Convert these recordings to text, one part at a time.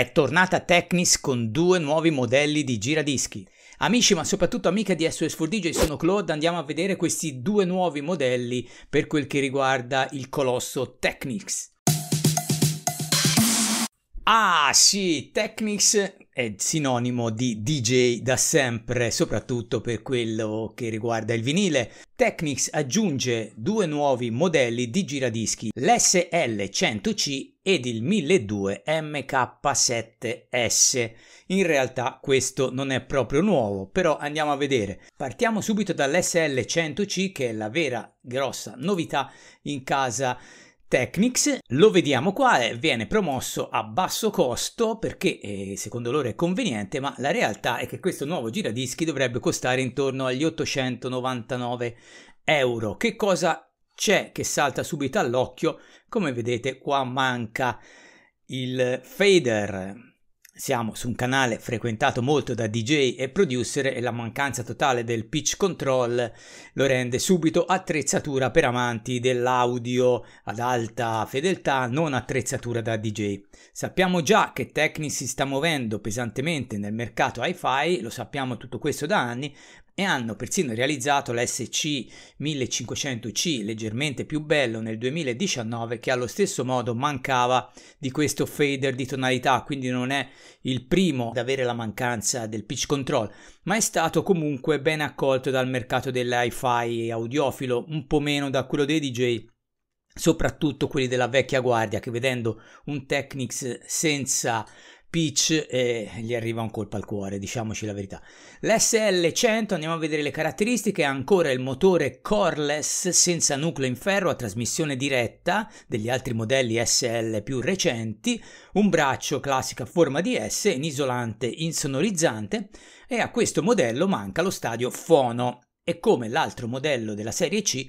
È tornata Technis con due nuovi modelli di giradischi. Amici ma soprattutto amiche di SOS4DJ sono Claude, andiamo a vedere questi due nuovi modelli per quel che riguarda il colosso Technics. Ah sì, Technics è sinonimo di DJ da sempre, soprattutto per quello che riguarda il vinile. Technics aggiunge due nuovi modelli di giradischi, l'SL100C ed il 1002 MK7S. In realtà questo non è proprio nuovo, però andiamo a vedere. Partiamo subito dall'SL100C che è la vera grossa novità in casa Technics, lo vediamo qua, viene promosso a basso costo perché eh, secondo loro è conveniente, ma la realtà è che questo nuovo giradischi dovrebbe costare intorno agli 899 euro. Che cosa c'è che salta subito all'occhio? Come vedete qua manca il fader, siamo su un canale frequentato molto da DJ e producer e la mancanza totale del pitch control lo rende subito attrezzatura per amanti dell'audio ad alta fedeltà, non attrezzatura da DJ. Sappiamo già che Technic si sta muovendo pesantemente nel mercato hi-fi, lo sappiamo tutto questo da anni, e hanno persino realizzato l'SC 1500C leggermente più bello nel 2019 che allo stesso modo mancava di questo fader di tonalità, quindi non è il primo ad avere la mancanza del pitch control, ma è stato comunque ben accolto dal mercato dell'hi-fi audiofilo, un po' meno da quello dei DJ soprattutto quelli della vecchia guardia che vedendo un Technics senza Peach e gli arriva un colpo al cuore, diciamoci la verità. L'SL100, andiamo a vedere le caratteristiche, ha ancora il motore coreless senza nucleo in ferro a trasmissione diretta degli altri modelli SL più recenti, un braccio classica forma di S in isolante insonorizzante e a questo modello manca lo stadio fono e come l'altro modello della serie C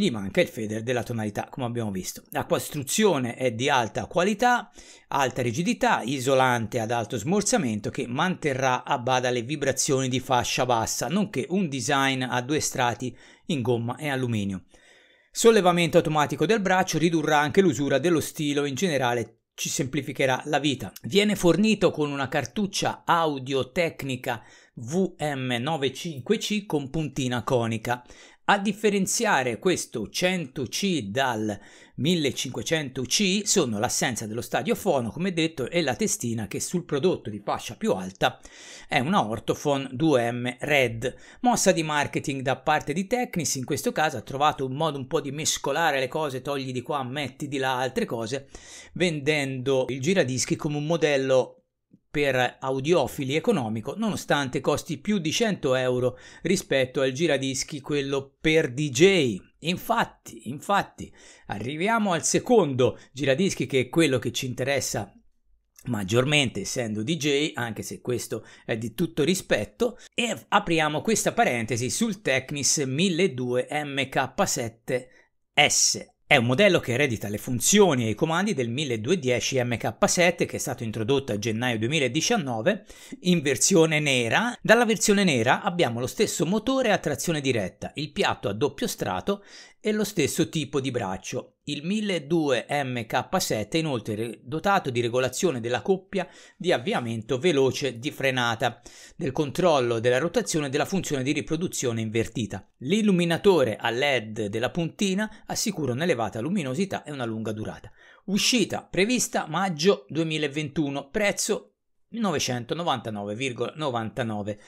gli manca il fader della tonalità, come abbiamo visto. La costruzione è di alta qualità, alta rigidità, isolante ad alto smorzamento che manterrà a bada le vibrazioni di fascia bassa, nonché un design a due strati in gomma e alluminio. Sollevamento automatico del braccio ridurrà anche l'usura dello stilo in generale ci semplificherà la vita. Viene fornito con una cartuccia audio tecnica VM95C con puntina conica. A differenziare questo 100C dal 1500C sono l'assenza dello stadio fono, come detto, e la testina che sul prodotto di fascia più alta è una Ortofon 2M Red. Mossa di marketing da parte di Technis, in questo caso ha trovato un modo un po' di mescolare le cose, togli di qua, metti di là altre cose, vendendo il giradischi come un modello per audiofili economico nonostante costi più di 100 euro rispetto al giradischi quello per DJ. Infatti, infatti, arriviamo al secondo giradischi che è quello che ci interessa maggiormente essendo DJ, anche se questo è di tutto rispetto, e apriamo questa parentesi sul Technis 1200 MK7S è un modello che eredita le funzioni e i comandi del 1210 MK7 che è stato introdotto a gennaio 2019 in versione nera. Dalla versione nera abbiamo lo stesso motore a trazione diretta, il piatto a doppio strato e lo stesso tipo di braccio. Il 1002 MK7 è inoltre dotato di regolazione della coppia di avviamento veloce di frenata, del controllo della rotazione e della funzione di riproduzione invertita. L'illuminatore a LED della puntina assicura un'elevata luminosità e una lunga durata. Uscita prevista maggio 2021, prezzo 999,99 ,99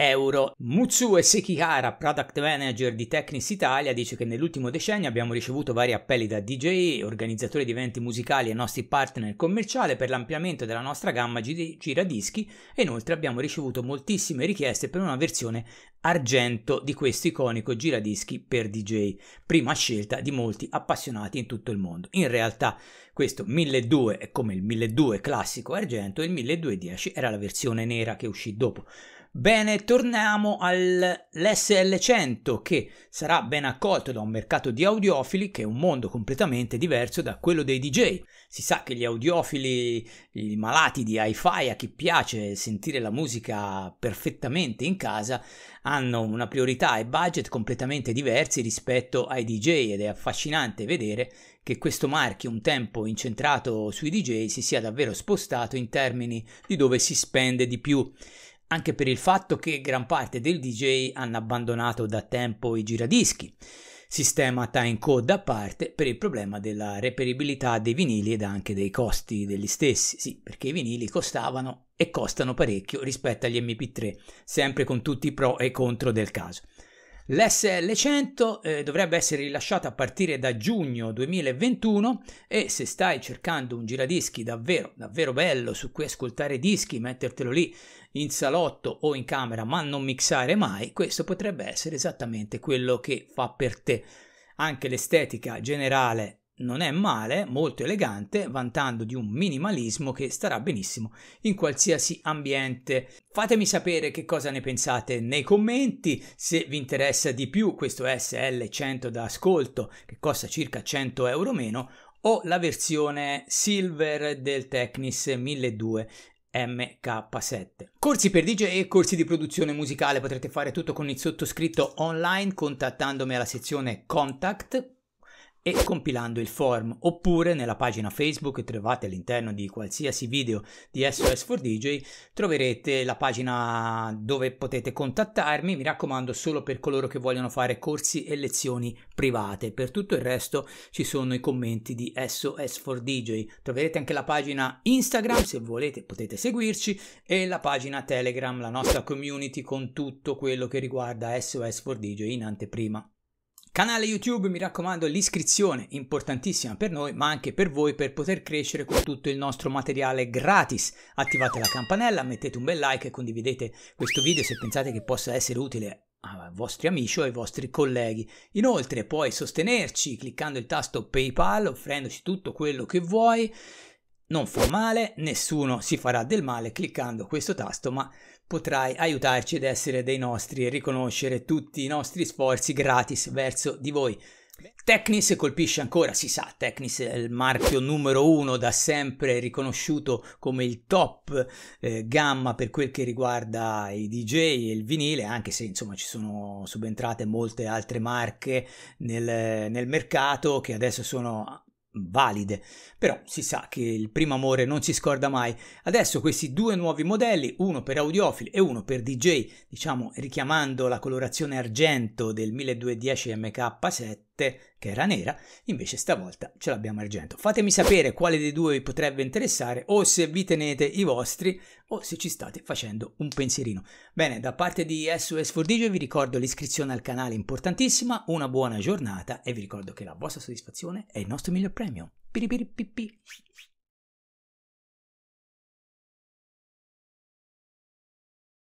euro. Mutsu Sekihara, product manager di Technis Italia, dice che nell'ultimo decennio abbiamo ricevuto vari appelli da DJ, organizzatori di eventi musicali e nostri partner commerciali per l'ampliamento della nostra gamma gi- giradischi e inoltre abbiamo ricevuto moltissime richieste per una versione argento di questo iconico giradischi per DJ, prima scelta di molti appassionati in tutto il mondo. In realtà questo 1200 è come il 1200 classico argento e il 1210 era la versione nera che uscì dopo. Bene, torniamo all'SL100 che sarà ben accolto da un mercato di audiofili che è un mondo completamente diverso da quello dei DJ. Si sa che gli audiofili, i malati di hi-fi, a chi piace sentire la musica perfettamente in casa, hanno una priorità e budget completamente diversi rispetto ai DJ ed è affascinante vedere che questo marchio, un tempo incentrato sui DJ, si sia davvero spostato in termini di dove si spende di più anche per il fatto che gran parte del DJ hanno abbandonato da tempo i giradischi, sistema time code a parte per il problema della reperibilità dei vinili ed anche dei costi degli stessi, sì, perché i vinili costavano e costano parecchio rispetto agli MP3, sempre con tutti i pro e i contro del caso. L'SL100 eh, dovrebbe essere rilasciata a partire da giugno 2021 e se stai cercando un giradischi davvero, davvero bello su cui ascoltare dischi, mettertelo lì in salotto o in camera ma non mixare mai, questo potrebbe essere esattamente quello che fa per te. Anche l'estetica generale non è male, molto elegante, vantando di un minimalismo che starà benissimo in qualsiasi ambiente. Fatemi sapere che cosa ne pensate nei commenti, se vi interessa di più questo SL100 da ascolto che costa circa 100 euro meno o la versione silver del Technis 1200 MK7. Corsi per DJ e corsi di produzione musicale potrete fare tutto con il sottoscritto online contattandomi alla sezione contact e compilando il form, oppure nella pagina Facebook che trovate all'interno di qualsiasi video di SOS 4DJ troverete la pagina dove potete contattarmi, mi raccomando solo per coloro che vogliono fare corsi e lezioni private, per tutto il resto ci sono i commenti di SOS 4DJ, troverete anche la pagina Instagram se volete potete seguirci e la pagina Telegram, la nostra community con tutto quello che riguarda SOS 4DJ in anteprima. Canale YouTube, mi raccomando, l'iscrizione importantissima per noi, ma anche per voi per poter crescere con tutto il nostro materiale gratis. Attivate la campanella, mettete un bel like e condividete questo video se pensate che possa essere utile ai vostri amici o ai vostri colleghi. Inoltre puoi sostenerci cliccando il tasto PayPal, offrendoci tutto quello che vuoi. Non fa male, nessuno si farà del male cliccando questo tasto, ma potrai aiutarci ad essere dei nostri e riconoscere tutti i nostri sforzi gratis verso di voi. Technis colpisce ancora, si sa, Technis è il marchio numero uno da sempre riconosciuto come il top eh, gamma per quel che riguarda i DJ e il vinile, anche se insomma ci sono subentrate molte altre marche nel, nel mercato che adesso sono valide, però si sa che il primo amore non si scorda mai. Adesso questi due nuovi modelli, uno per audiofili e uno per DJ, diciamo richiamando la colorazione argento del 1210 MK7, che era nera, invece stavolta ce l'abbiamo argento. Fatemi sapere quale dei due vi potrebbe interessare o se vi tenete i vostri o se ci state facendo un pensierino. Bene, da parte di SOS Fordigio vi ricordo l'iscrizione al canale importantissima, una buona giornata e vi ricordo che la vostra soddisfazione è il nostro miglior premio. Piripiripipi.